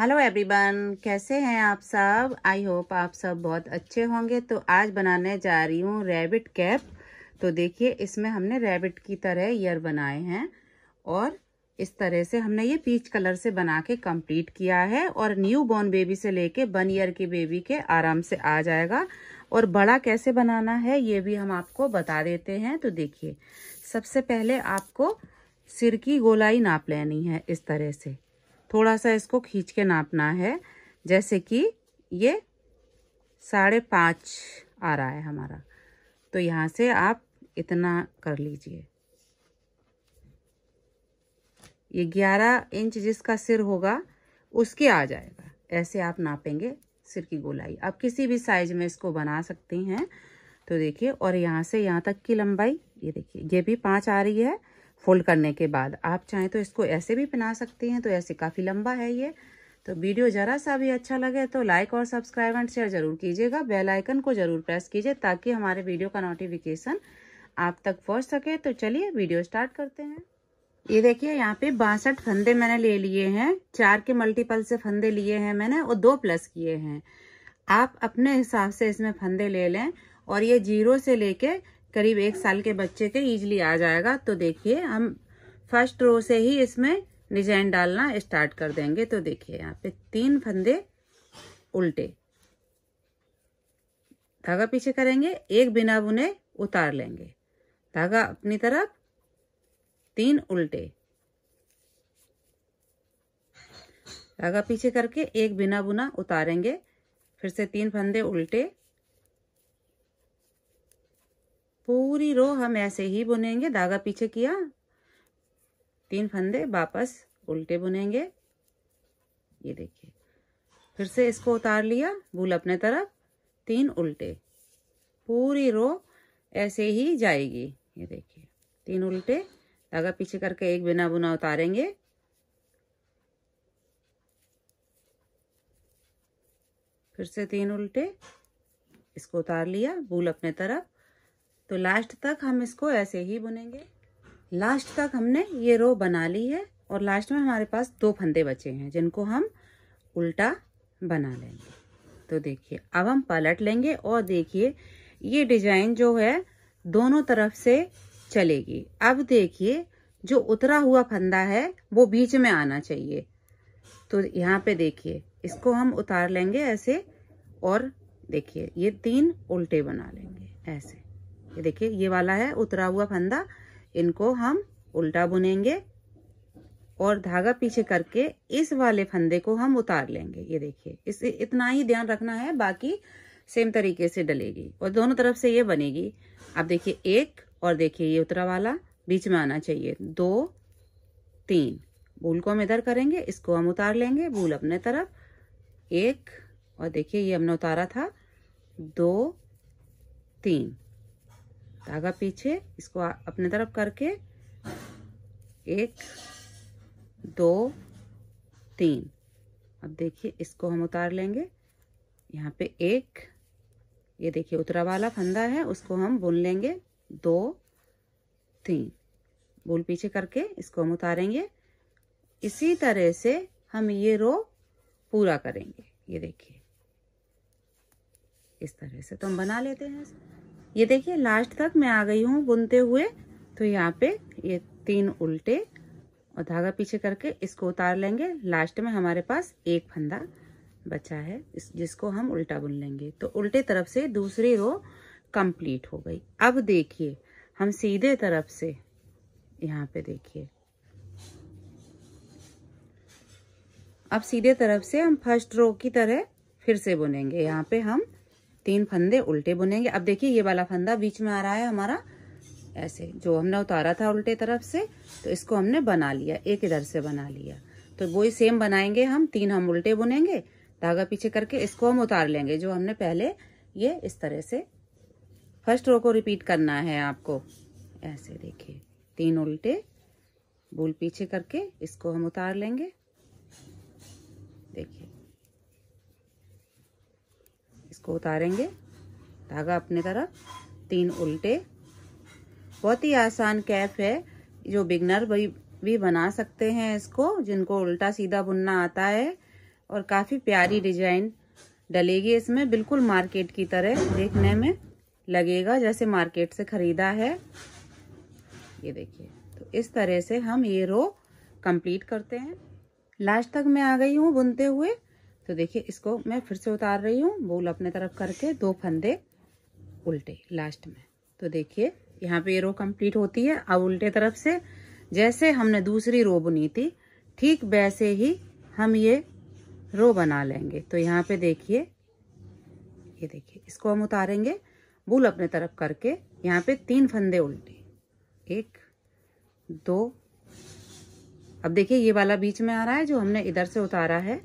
hello everyone कैसे हैं आप सब आई होप आप सब बहुत अच्छे होंगे तो आज बनाने जा रही हूँ रेबिट कैप तो देखिए इसमें हमने रेबिट की तरह ईयर बनाए हैं और इस तरह से हमने ये पीच कलर से बना के कम्प्लीट किया है और न्यू बॉर्न बेबी से लेके वन ईयर के बेबी के आराम से आ जाएगा और बड़ा कैसे बनाना है ये भी हम आपको बता देते हैं तो देखिए सबसे पहले आपको सिर की गोलाई नाप लेनी है इस तरह से थोड़ा सा इसको खींच के नापना है जैसे कि ये साढ़े पाँच आ रहा है हमारा तो यहाँ से आप इतना कर लीजिए ये ग्यारह इंच जिसका सिर होगा उसके आ जाएगा ऐसे आप नापेंगे सिर की गोलाई आप किसी भी साइज में इसको बना सकते हैं तो देखिए और यहाँ से यहाँ तक की लंबाई ये देखिए ये भी पाँच आ रही है फोल्ड करने के बाद आप चाहें तो इसको ऐसे भी पहना सकती हैं तो ऐसे काफ़ी लंबा है ये तो वीडियो ज़रा सा भी अच्छा लगे तो लाइक और सब्सक्राइब एंड शेयर ज़रूर कीजिएगा बेल आइकन को ज़रूर प्रेस कीजिए ताकि हमारे वीडियो का नोटिफिकेशन आप तक पहुंच सके तो चलिए वीडियो स्टार्ट करते हैं ये देखिए यहाँ पे बासठ फंदे मैंने ले लिए हैं चार के मल्टीपल से फंदे लिए हैं मैंने और दो प्लस किए हैं आप अपने हिसाब से इसमें फंदे ले लें और ये जीरो से लेके करीब एक साल के बच्चे के ईजली आ जाएगा तो देखिए हम फर्स्ट रो से ही इसमें डिजाइन डालना स्टार्ट कर देंगे तो देखिए यहाँ पे तीन फंदे उल्टे धागा पीछे करेंगे एक बिना बुने उतार लेंगे धागा अपनी तरफ तीन उल्टे धागा पीछे करके एक बिना बुना उतारेंगे फिर से तीन फंदे उल्टे पूरी रो हम ऐसे ही बुनेंगे धागा पीछे किया तीन फंदे वापस उल्टे बुनेंगे ये देखिए फिर से इसको उतार लिया भूल अपने तरफ तीन उल्टे पूरी रो ऐसे ही जाएगी ये देखिए तीन उल्टे धागा पीछे करके एक बिना बुना उतारेंगे फिर से तीन उल्टे इसको उतार लिया भूल अपने तरफ तो लास्ट तक हम इसको ऐसे ही बुनेंगे लास्ट तक हमने ये रो बना ली है और लास्ट में हमारे पास दो फंदे बचे हैं जिनको हम उल्टा बना लेंगे तो देखिए अब हम पलट लेंगे और देखिए ये डिजाइन जो है दोनों तरफ से चलेगी अब देखिए जो उतरा हुआ फंदा है वो बीच में आना चाहिए तो यहाँ पे देखिए इसको हम उतार लेंगे ऐसे और देखिए ये तीन उल्टे बना लेंगे ऐसे ये देखिए ये वाला है उतरा हुआ फंदा इनको हम उल्टा बुनेंगे और धागा पीछे करके इस वाले फंदे को हम उतार लेंगे ये देखिए इस इतना ही ध्यान रखना है बाकी सेम तरीके से डलेगी और दोनों तरफ से ये बनेगी आप देखिए एक और देखिए ये उतरा वाला बीच में आना चाहिए दो तीन भूल को हम इधर करेंगे इसको हम उतार लेंगे भूल अपने तरफ एक और देखिए ये हमने उतारा था दो तीन धागा पीछे इसको अपने तरफ करके एक दो तीन अब देखिए इसको हम उतार लेंगे यहाँ पे एक ये देखिए उतरा वाला फंदा है उसको हम बुन लेंगे दो तीन बुल पीछे करके इसको हम उतारेंगे इसी तरह से हम ये रो पूरा करेंगे ये देखिए इस तरह से तो हम बना लेते हैं ये देखिए लास्ट तक मैं आ गई हूँ बुनते हुए तो यहाँ पे ये तीन उल्टे और धागा पीछे करके इसको उतार लेंगे लास्ट में हमारे पास एक फंदा बचा है जिसको हम उल्टा बुन लेंगे तो उल्टे तरफ से दूसरी रो कंप्लीट हो गई अब देखिए हम सीधे तरफ से यहाँ पे देखिए अब सीधे तरफ से हम फर्स्ट रो की तरह फिर से बुनेंगे यहाँ पे हम तीन फंदे उल्टे बुनेंगे अब देखिए ये वाला फंदा बीच में आ रहा है हमारा ऐसे जो हमने उतारा था उल्टे तरफ से तो इसको हमने बना लिया एक इधर से बना लिया तो वही सेम बनाएंगे हम तीन हम उल्टे बुनेंगे धागा पीछे करके इसको हम उतार लेंगे जो हमने पहले ये इस तरह से फर्स्ट रो को रिपीट करना है आपको ऐसे देखिए तीन उल्टे बुल पीछे करके इसको हम उतार लेंगे देखिए इसको उतारेंगे धागा अपने तरफ तीन उल्टे बहुत ही आसान कैप है जो बिगनर भी, भी बना सकते हैं इसको जिनको उल्टा सीधा बुनना आता है और काफ़ी प्यारी डिजाइन डलेगी इसमें बिल्कुल मार्केट की तरह देखने में लगेगा जैसे मार्केट से ख़रीदा है ये देखिए तो इस तरह से हम ये रो कंप्लीट करते हैं लास्ट तक मैं आ गई हूँ बुनते हुए तो देखिए इसको मैं फिर से उतार रही हूँ बोल अपने तरफ करके दो फंदे उल्टे लास्ट में तो देखिए यहाँ पे ये रो कंप्लीट होती है अब उल्टे तरफ से जैसे हमने दूसरी रो बुनी थी ठीक वैसे ही हम ये रो बना लेंगे तो यहाँ पे देखिए ये देखिए इसको हम उतारेंगे बुल अपने तरफ करके यहाँ पे तीन फंदे उल्टे एक दो अब देखिए ये वाला बीच में आ रहा है जो हमने इधर से उतारा है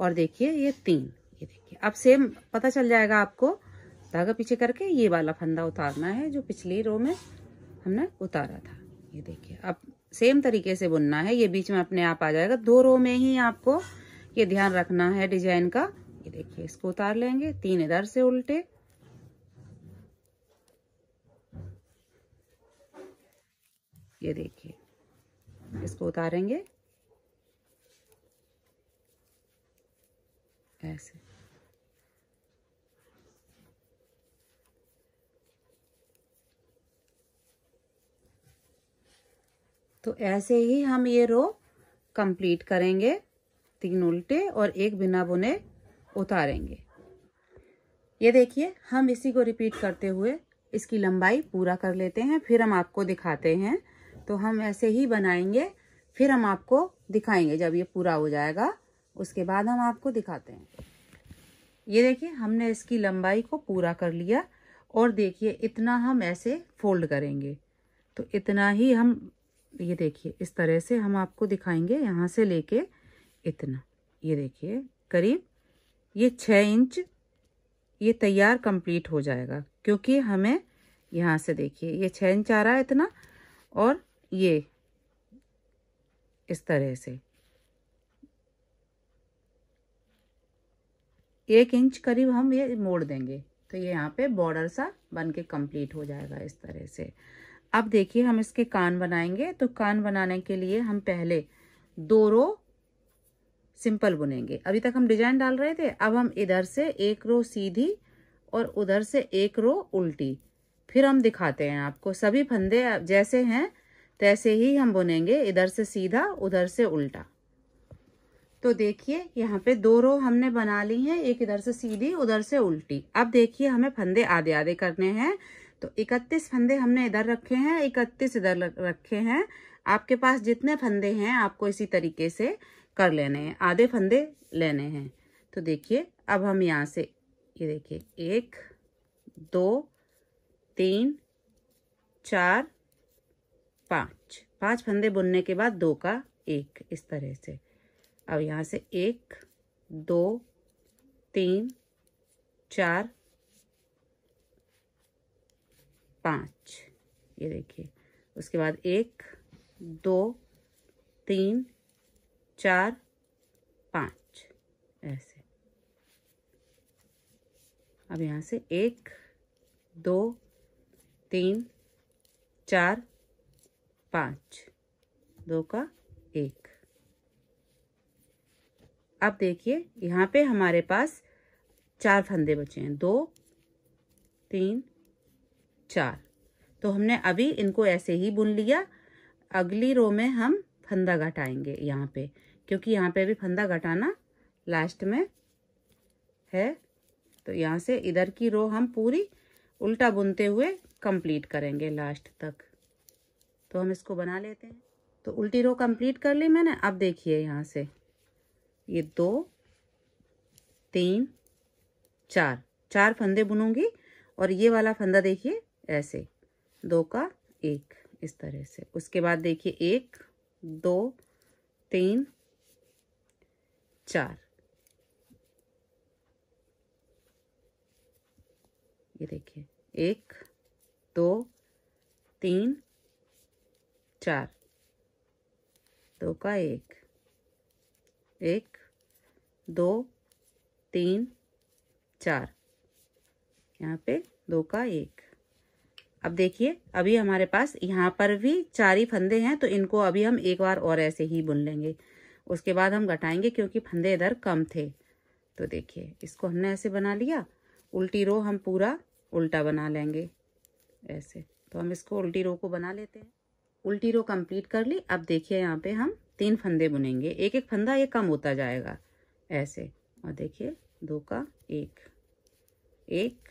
और देखिए ये तीन ये देखिए अब सेम पता चल जाएगा आपको धागा पीछे करके ये वाला फंदा उतारना है जो पिछली रो में हमने उतारा था ये देखिए अब सेम तरीके से बुनना है ये बीच में अपने आप आ जाएगा दो रो में ही आपको ये ध्यान रखना है डिजाइन का ये देखिए इसको उतार लेंगे तीन इधर से उल्टे ये देखिए इसको उतारेंगे ऐसे तो ऐसे ही हम ये रो कंप्लीट करेंगे तीन उल्टे और एक बिना बुने उतारेंगे ये देखिए हम इसी को रिपीट करते हुए इसकी लंबाई पूरा कर लेते हैं फिर हम आपको दिखाते हैं तो हम ऐसे ही बनाएंगे फिर हम आपको दिखाएंगे जब ये पूरा हो जाएगा उसके बाद हम आपको दिखाते हैं ये देखिए हमने इसकी लंबाई को पूरा कर लिया और देखिए इतना हम ऐसे फोल्ड करेंगे तो इतना ही हम ये देखिए इस तरह से हम आपको दिखाएंगे यहाँ से लेके इतना ये देखिए करीब ये छः इंच ये तैयार कंप्लीट हो जाएगा क्योंकि हमें यहाँ से देखिए ये छः इंच आ रहा है इतना और ये इस तरह से एक इंच करीब हम ये मोड़ देंगे तो ये यहाँ पे बॉर्डर सा बन के कम्प्लीट हो जाएगा इस तरह से अब देखिए हम इसके कान बनाएंगे तो कान बनाने के लिए हम पहले दो रो सिंपल बुनेंगे अभी तक हम डिजाइन डाल रहे थे अब हम इधर से एक रो सीधी और उधर से एक रो उल्टी फिर हम दिखाते हैं आपको सभी फंदे जैसे हैं तैसे ही हम बुनेंगे इधर से सीधा उधर से उल्टा तो देखिए यहाँ पे दो रो हमने बना ली है एक इधर से सीधी उधर से उल्टी अब देखिए हमें फंदे आधे आधे करने हैं तो इकतीस फंदे हमने इधर रखे हैं इकतीस इधर रखे हैं आपके पास जितने फंदे हैं आपको इसी तरीके से कर लेने हैं आधे फंदे लेने हैं तो देखिए अब हम यहाँ से ये देखिए एक दो तीन चार पाँच पाँच फंदे बुनने के बाद दो का एक इस तरह से अब यहाँ से एक दो तीन चार पाँच ये देखिए उसके बाद एक दो तीन चार पाँच ऐसे अब यहाँ से एक दो तीन चार पाँच दो का एक अब देखिए यहाँ पे हमारे पास चार फंदे बचे हैं दो तीन चार तो हमने अभी इनको ऐसे ही बुन लिया अगली रो में हम फंदा घटाएंगे यहाँ पे क्योंकि यहाँ पे भी फंदा घटाना लास्ट में है तो यहाँ से इधर की रो हम पूरी उल्टा बुनते हुए कंप्लीट करेंगे लास्ट तक तो हम इसको बना लेते हैं तो उल्टी रो कंप्लीट कर ली मैंने अब देखिए यहाँ से ये दो तीन चार चार फंदे बुनूंगी और ये वाला फंदा देखिए ऐसे दो का एक इस तरह से उसके बाद देखिए एक दो तीन चार ये देखिए एक दो तीन चार दो का एक एक दो तीन चार यहाँ पे दो का एक अब देखिए अभी हमारे पास यहाँ पर भी चार ही फंदे हैं तो इनको अभी हम एक बार और ऐसे ही बुन लेंगे उसके बाद हम घटाएंगे क्योंकि फंदे इधर कम थे तो देखिए इसको हमने ऐसे बना लिया उल्टी रो हम पूरा उल्टा बना लेंगे ऐसे तो हम इसको उल्टी रो को बना लेते हैं उल्टी रो कंप्लीट कर ली अब देखिए यहाँ पे हम तीन फंदे बुनेंगे एक एक फंदा ये कम होता जाएगा ऐसे और देखिए दो का एक एक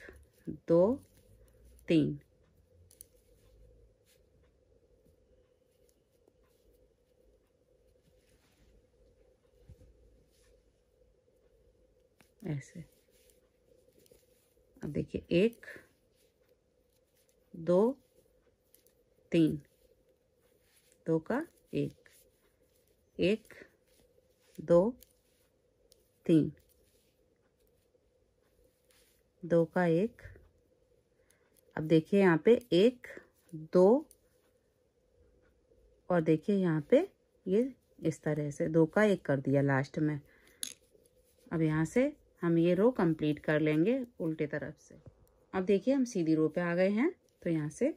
दो तीन ऐसे अब देखिए एक दो तीन दो का एक एक दो तीन दो का एक अब देखिए यहाँ पे एक दो और देखिए यहाँ पे ये इस तरह से दो का एक कर दिया लास्ट में अब यहाँ से हम ये रो कंप्लीट कर लेंगे उल्टे तरफ से अब देखिए हम सीधी रो पे आ गए हैं तो यहाँ से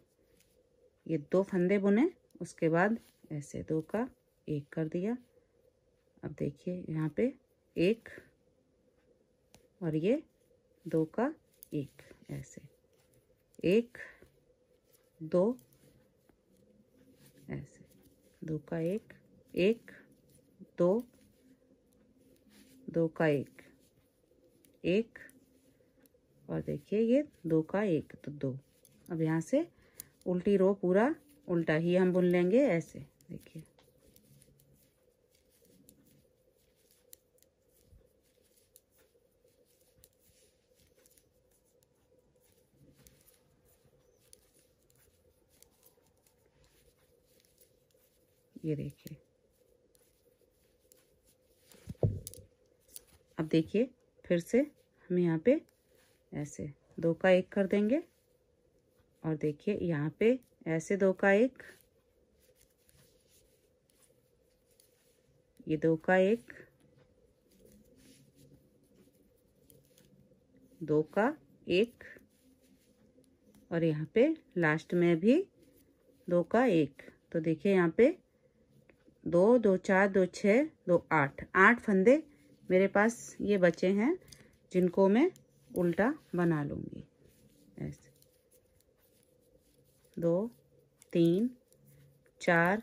ये दो फंदे बुने उसके बाद ऐसे दो का एक कर दिया अब देखिए यहाँ पे एक और ये दो का एक ऐसे एक दो ऐसे दो का एक एक दो दो का एक एक और देखिए ये दो का एक तो दो अब यहाँ से उल्टी रो पूरा उल्टा ही हम बुन लेंगे ऐसे देखिए ये देखिए अब देखिए फिर से हम यहाँ पे ऐसे दो का एक कर देंगे और देखिए यहाँ पे ऐसे दो का एक ये दो का एक दो का एक और यहाँ पे लास्ट में भी दो का एक तो देखिए यहाँ पे दो दो चार दो छः दो आठ आठ फंदे मेरे पास ये बचे हैं जिनको मैं उल्टा बना लूँगी ऐसे दो तीन चार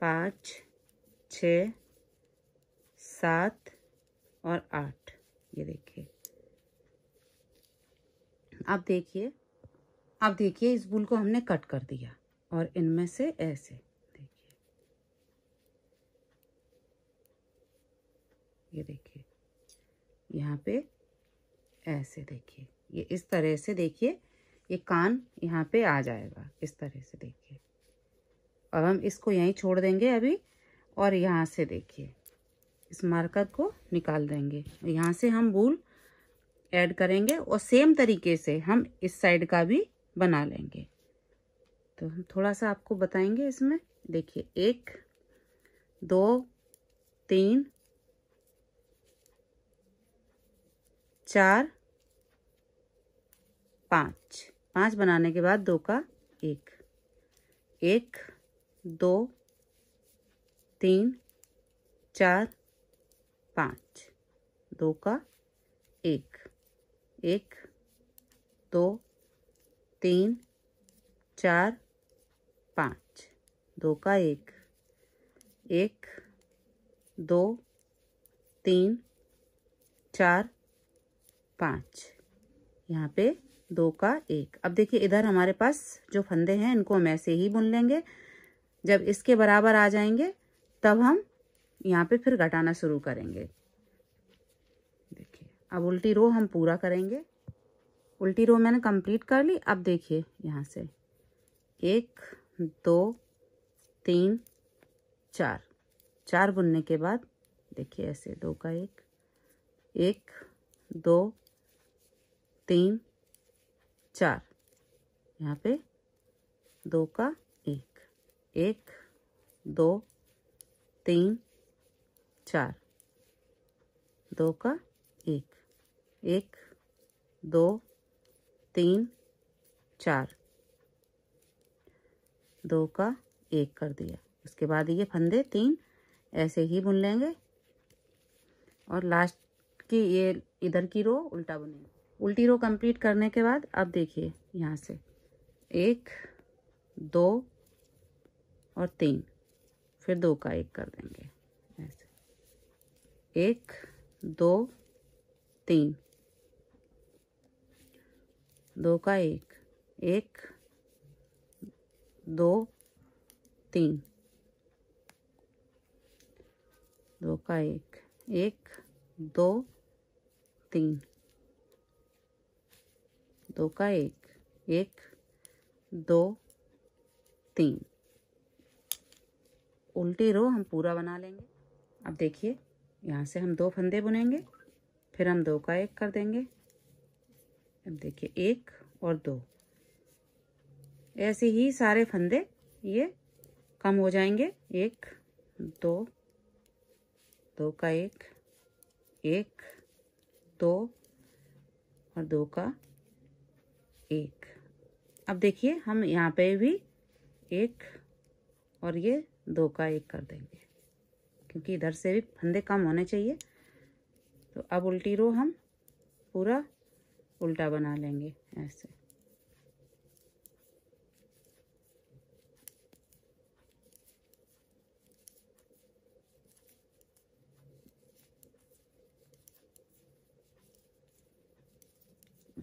पाँच छ सात और आठ ये देखिए अब देखिए अब देखिए इस बुल को हमने कट कर दिया और इनमें से ऐसे देखिए ये देखिए यहाँ पे ऐसे देखिए ये इस तरह से देखिए ये कान यहाँ पे आ जाएगा इस तरह से देखिए अब हम इसको यहीं छोड़ देंगे अभी और यहाँ से देखिए इस मार्कर को निकाल देंगे यहाँ से हम बूल ऐड करेंगे और सेम तरीके से हम इस साइड का भी बना लेंगे तो हम थोड़ा सा आपको बताएंगे इसमें देखिए एक दो तीन चार पाँच पाँच बनाने के बाद दो का एक एक दो तीन चार पाँच दो का एक एक दो तीन चार पाँच दो का एक एक दो तीन चार पाँच यहाँ पे दो का एक अब देखिए इधर हमारे पास जो फंदे हैं इनको हम ऐसे ही बुन लेंगे जब इसके बराबर आ जाएंगे तब हम यहाँ पे फिर घटाना शुरू करेंगे देखिए अब उल्टी रो हम पूरा करेंगे उल्टी रो मैंने कंप्लीट कर ली अब देखिए यहाँ से एक दो तीन चार चार बुनने के बाद देखिए ऐसे दो का एक एक दो तीन चार यहाँ पे दो का एक एक दो तीन चार दो का एक एक दो तीन चार दो का एक कर दिया उसके बाद ये फंदे तीन ऐसे ही बुन लेंगे और लास्ट की ये इधर की रो उल्टा बुनेंगे उल्टी रो कंप्लीट करने के बाद अब देखिए यहाँ से एक दो और तीन फिर दो का एक कर देंगे ऐसे एक दो तीन दो का एक एक दो तीन दो का एक एक दो तीन दो का एक एक दो तीन उल्टी रो हम पूरा बना लेंगे अब देखिए यहाँ से हम दो फंदे बुनेंगे फिर हम दो का एक कर देंगे अब देखिए एक और दो ऐसे ही सारे फंदे ये कम हो जाएंगे एक दो दो का एक एक दो और दो का एक अब देखिए हम यहाँ पे भी एक और ये दो का एक कर देंगे क्योंकि इधर से भी फंदे कम होने चाहिए तो अब उल्टी रो हम पूरा उल्टा बना लेंगे ऐसे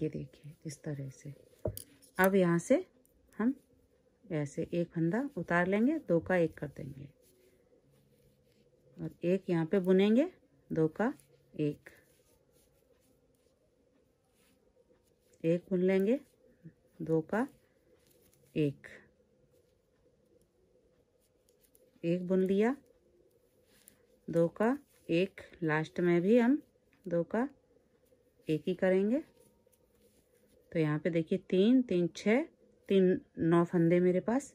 ये देखिए इस तरह से अब यहाँ से हम ऐसे एक फंदा उतार लेंगे दो का एक कर देंगे और एक यहाँ पे बुनेंगे दो का एक एक बुन लेंगे दो का एक एक बुन लिया दो का एक लास्ट में भी हम दो का एक ही करेंगे तो यहाँ पे देखिए तीन तीन छः तीन नौ फंदे मेरे पास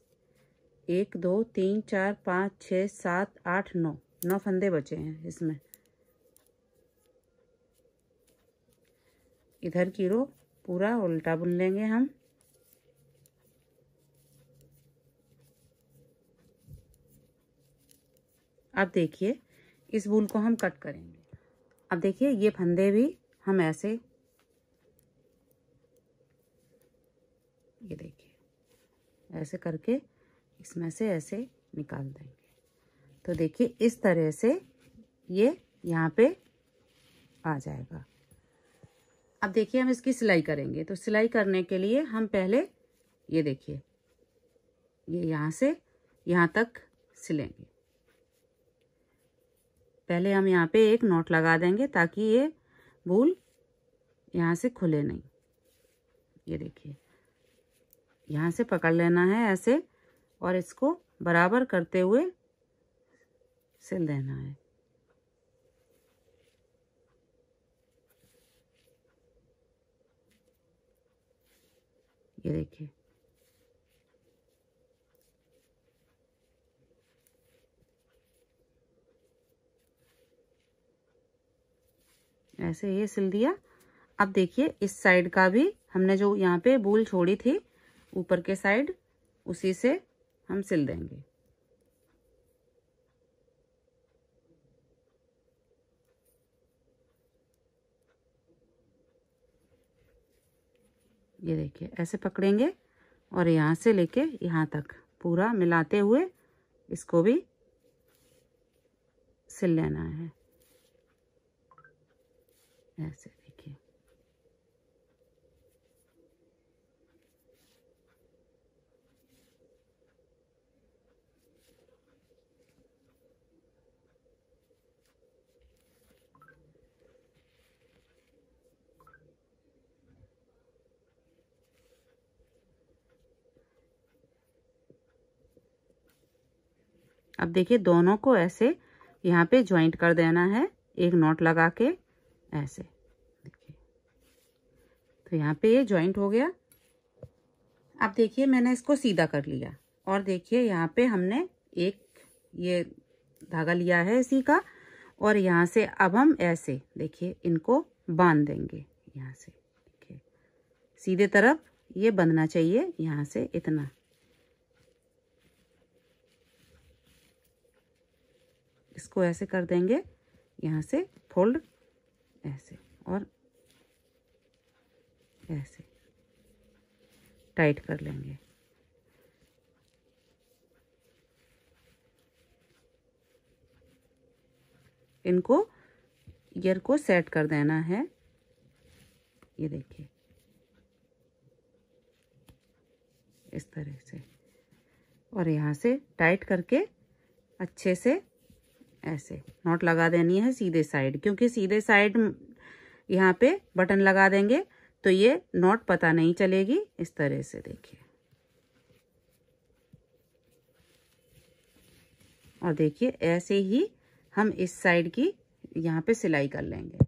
एक दो तीन चार पाँच छः सात आठ नौ नौ फंदे बचे हैं इसमें इधर की रो पूरा उल्टा बुन लेंगे हम अब देखिए इस बुल को हम कट करेंगे अब देखिए ये फंदे भी हम ऐसे ऐसे करके इसमें से ऐसे निकाल देंगे तो देखिए इस तरह से ये यहाँ पे आ जाएगा अब देखिए हम इसकी सिलाई करेंगे तो सिलाई करने के लिए हम पहले ये देखिए ये यहाँ से यहाँ तक सिलेंगे पहले हम यहाँ पे एक नोट लगा देंगे ताकि ये भूल यहाँ से खुले नहीं ये देखिए यहाँ से पकड़ लेना है ऐसे और इसको बराबर करते हुए सिल देना है ये देखिए ऐसे ये सिल दिया अब देखिए इस साइड का भी हमने जो यहाँ पे बूल छोड़ी थी ऊपर के साइड उसी से हम सिल देंगे ये देखिए ऐसे पकड़ेंगे और यहाँ से लेके यहाँ तक पूरा मिलाते हुए इसको भी सिल लेना है ऐसे अब देखिए दोनों को ऐसे यहाँ पे ज्वाइंट कर देना है एक नॉट लगा के ऐसे देखिए तो यहाँ पे ये ज्वाइंट हो गया अब देखिए मैंने इसको सीधा कर लिया और देखिए यहाँ पे हमने एक ये धागा लिया है इसी का और यहाँ से अब हम ऐसे देखिए इनको बांध देंगे यहाँ से देखिए सीधे तरफ ये बंधना चाहिए यहाँ से इतना इसको ऐसे कर देंगे यहाँ से फोल्ड ऐसे और ऐसे टाइट कर लेंगे इनको ईयर को सेट कर देना है ये देखिए इस तरह से और यहाँ से टाइट करके अच्छे से ऐसे नॉट लगा देनी है सीधे साइड क्योंकि सीधे साइड यहाँ पे बटन लगा देंगे तो ये नॉट पता नहीं चलेगी इस तरह से देखिए और देखिए ऐसे ही हम इस साइड की यहाँ पे सिलाई कर लेंगे